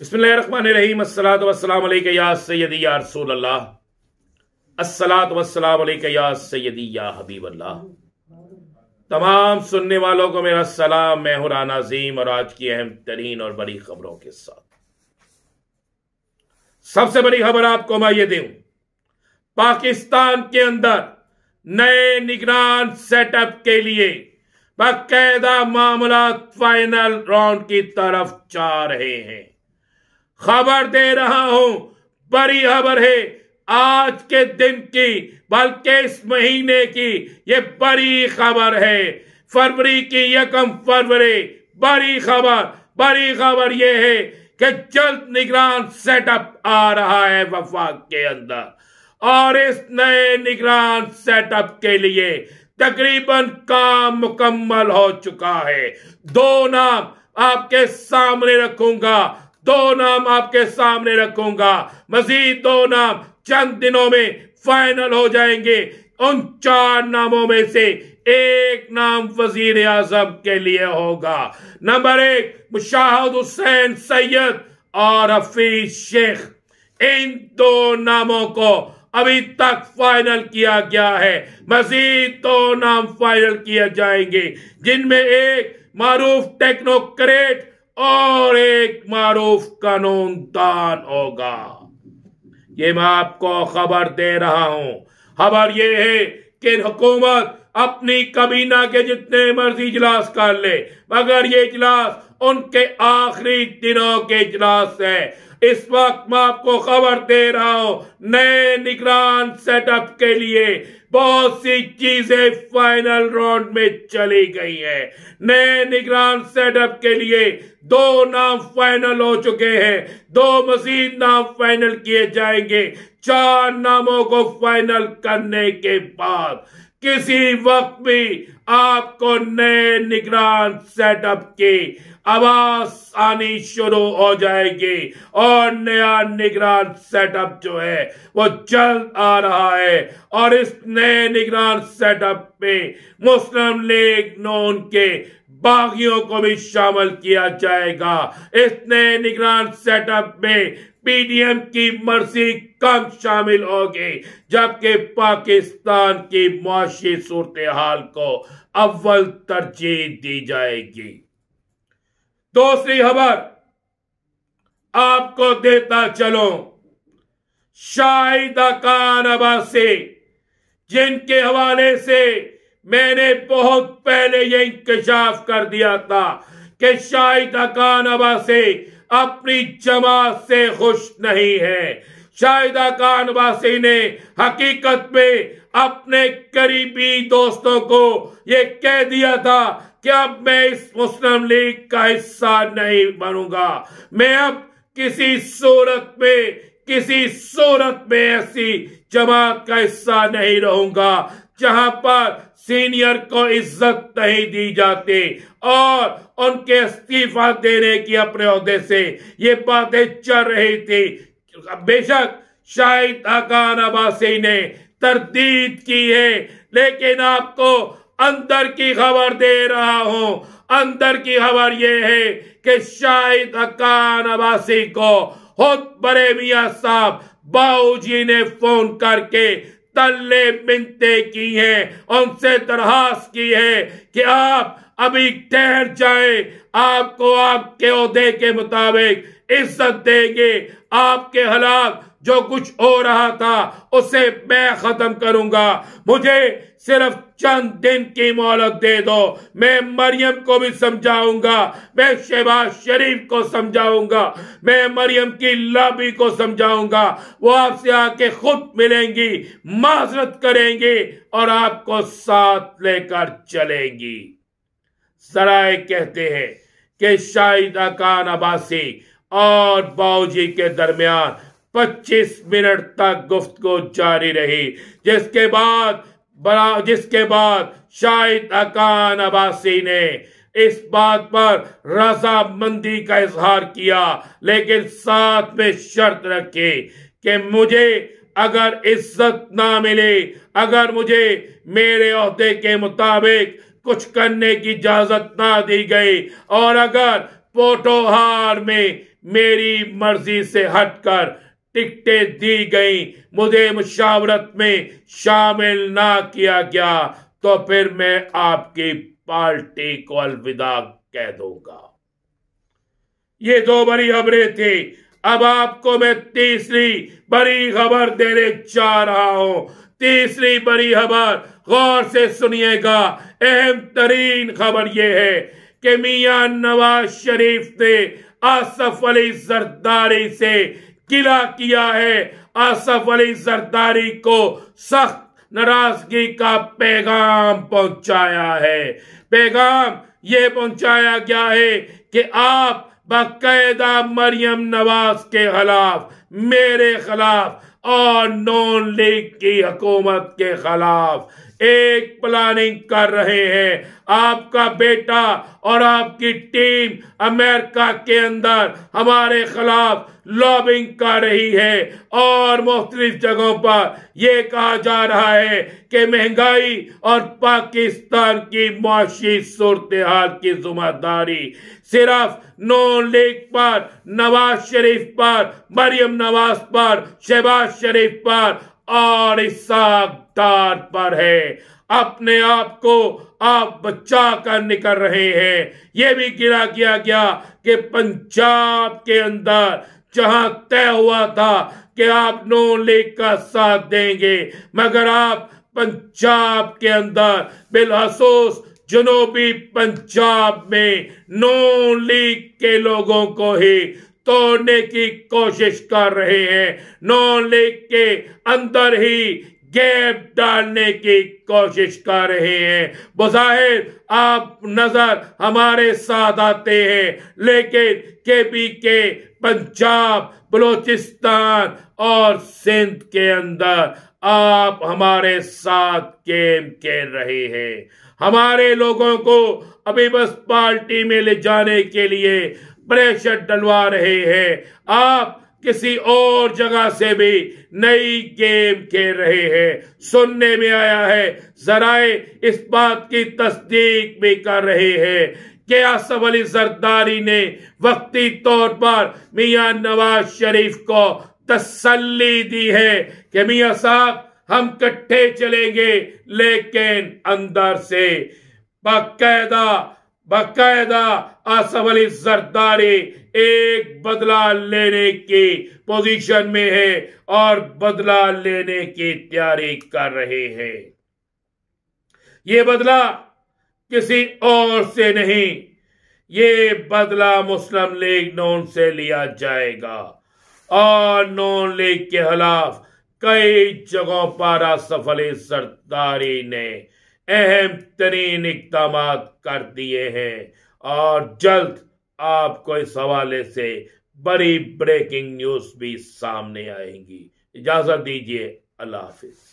तमाम सुनने वालों को मेरा सलाम मैं हूं राना और आज की अहम तरीन और बड़ी खबरों के साथ सबसे बड़ी खबर आपको मैं ये दू पाकिस्तान के अंदर नए निगरान सेटअप के लिए बाकायदा मामला फाइनल राउंड की तरफ जा रहे हैं खबर दे रहा हूं बड़ी खबर है आज के दिन की बल्कि इस महीने की ये बड़ी खबर है फरवरी की यकम फरवरी बड़ी खबर बड़ी खबर ये है कि जल्द निगरान सेटअप आ रहा है वफाक के अंदर और इस नए निगरान सेटअप के लिए तकरीबन काम मुकम्मल हो चुका है दो नाम आपके सामने रखूंगा दो नाम आपके सामने रखूंगा मजीद दो नाम चंद दिनों में फाइनल हो जाएंगे उन चार नामों में से एक नाम वजीर आजम के लिए होगा नंबर एक मुशाहद हुसैन सैयद और हफीज शेख इन दो नामों को अभी तक फाइनल किया गया है मजीद दो नाम फाइनल किए जाएंगे जिनमें एक मारूफ टेक्नोक्रेट और एक मारूफ कानून दान होगा ये मैं आपको खबर दे रहा हूं खबर ये है कि हुकूमत अपनी कबीना के जितने मर्जी इजलास कर ले मगर ये इजलास उनके आखिरी दिनों के इजलास है इस वक्त मैं आपको खबर दे रहा हूं नए निगरान सेटअप के लिए बहुत सी चीजें फाइनल राउंड में चली गई है नए निगरान सेटअप के लिए दो नाम फाइनल हो चुके हैं दो मजीद नाम फाइनल किए जाएंगे चार नामों को फाइनल करने के बाद किसी वक्त भी आपको नए निगरान सेटअप की आवाज आनी शुरू हो जाएगी और नया निगरान सेटअप जो है वो जल्द आ रहा है और इस नए निगरान सेटअप में मुस्लिम लीग नोन के बागियों को भी शामिल किया जाएगा इस नए निगरान सेटअप में पीडीएम की मर्जी कम शामिल होगी जबकि पाकिस्तान की मुआशी सूरत हाल को अव्वल तरजीह दी जाएगी दूसरी खबर आपको देता चलो शाहिद खान अबासी जिनके हवाले से मैंने बहुत पहले ये इंकशाफ कर दिया था कि शाहिद खान अबासी अपनी जमात से खुश नहीं है शाहिदा कानवासी ने हकीकत में अपने करीबी दोस्तों को ये कह दिया था कि अब मैं इस मुस्लिम लीग का हिस्सा नहीं बनूंगा मैं अब किसी सूरत में किसी सूरत में ऐसी जमात का हिस्सा नहीं रहूंगा जहां पर सीनियर को इज्जत नहीं दी जाती और उनके इस्तीफा देने की अपने अहदे से ये बातें चल रही थी बेशक शायद हकान अबासी ने तरदीद की है लेकिन आपको अंदर की खबर दे रहा हूं अंदर की खबर यह है कि शाहिद अकान अबासी को खुद बड़े मिया साहब बाऊजी ने फोन करके तल्ले की हैं उनसे दरहास की है कि आप अभी ठहर जाए आपको आपके अहदे के मुताबिक इज्जत देंगे आपके हालात जो कुछ हो रहा था उसे मैं खत्म करूंगा मुझे सिर्फ चंद दिन की मोहलत दे दो मैं मरियम को भी समझाऊंगा मैं शहबाज शरीफ को समझाऊंगा मैं मरियम की लाबी को समझाऊंगा वो आपसे आके खुद मिलेंगी माजरत करेंगी और आपको साथ लेकर चलेंगी सराय कहते हैं कि शाहिद अकान अबासी और बाऊजी के दरमियान 25 मिनट तक गुफ्तगु जारी रही जिसके बाद बड़ा जिसके बाद शायद अकान अबासी ने इस बात पर रजामंदी का इजहार किया लेकिन साथ में शर्त रखी कि मुझे अगर इज्जत ना मिले अगर मुझे मेरे अहदे के मुताबिक कुछ करने की इजाजत ना दी गई और अगर पोटोहार में मेरी मर्जी से हटकर टिकटें दी गई मुझे मुशावरत में शामिल ना किया गया तो फिर मैं आपकी पार्टी को अलविदा कह दूंगा ये दो बड़ी खबरें थी अब आपको मैं तीसरी बड़ी खबर देने जा रहा हूं तीसरी बड़ी खबर गौर से सुनिएगा अहम तरीन खबर यह है कि मियां नवाज शरीफ ने आसफ अली जरदारी से किला किया है आसफ अली सरदारी को सख्त नाराजगी का पैगाम पहुंचाया है पैगाम ये पहुंचाया गया है कि आप बाकायदा मरियम नवाज के खिलाफ मेरे खिलाफ और नॉन लीग की हकूमत के खिलाफ एक प्लानिंग कर रहे हैं आपका बेटा और आपकी टीम अमेरिका के अंदर हमारे खिलाफ लॉबिंग कर रही है और मुख्तलिफ जगहों पर यह कहा जा रहा है कि महंगाई और पाकिस्तान की मुशी सूरत हाल की जिम्मेदारी सिर्फ नो लीग पर नवाज शरीफ पर मरियम नवाज पर शहबाज शरीफ पर और इस दार पर है अपने आप को आप बचा कर निकल रहे हैं ये भी गिरा किया गया कि पंजाब के अंदर जहां तय हुआ था कि आप नो लीग का साथ देंगे मगर आप पंजाब के अंदर बिलहसूस जुनूबी पंजाब में नो लीग के लोगों को ही तोड़ने की कोशिश कर रहे हैं नॉन लीग के अंदर ही गैप डालने की कोशिश कर रहे हैं बुजाहिर आप नजर हमारे साथ आते हैं लेकिन के पी के पंजाब बलोचिस्तान और सिंध के अंदर आप हमारे साथ गेम खेल रहे हैं हमारे लोगों को अभी बस पार्टी में ले जाने के लिए प्रेशर डलवा रहे हैं आप किसी और जगह से भी नई गेम खेल रहे हैं सुनने में आया है जराए इस बात की तस्दीक भी कर रहे हैं कि आसफ अली जरदारी ने वक्ती तौर पर मियां नवाज शरीफ को तसल्ली दी है कि मियां साहब हम कट्ठे चलेंगे लेकिन अंदर से बाकायदा बाकायदा आसफ अली जरदारी एक बदला लेने की पोजीशन में है और बदला लेने की तैयारी कर रहे हैं ये बदला किसी और से नहीं ये बदला मुस्लिम लीग नॉन से लिया जाएगा और नॉन लीग के खिलाफ कई जगहों पर आसफ अली सरदारी ने अहम तरीन इकदाम कर दिए हैं और जल्द आपको इस हवाले से बड़ी ब्रेकिंग न्यूज भी सामने आएंगी इजाजत दीजिए अल्लाह हाफिज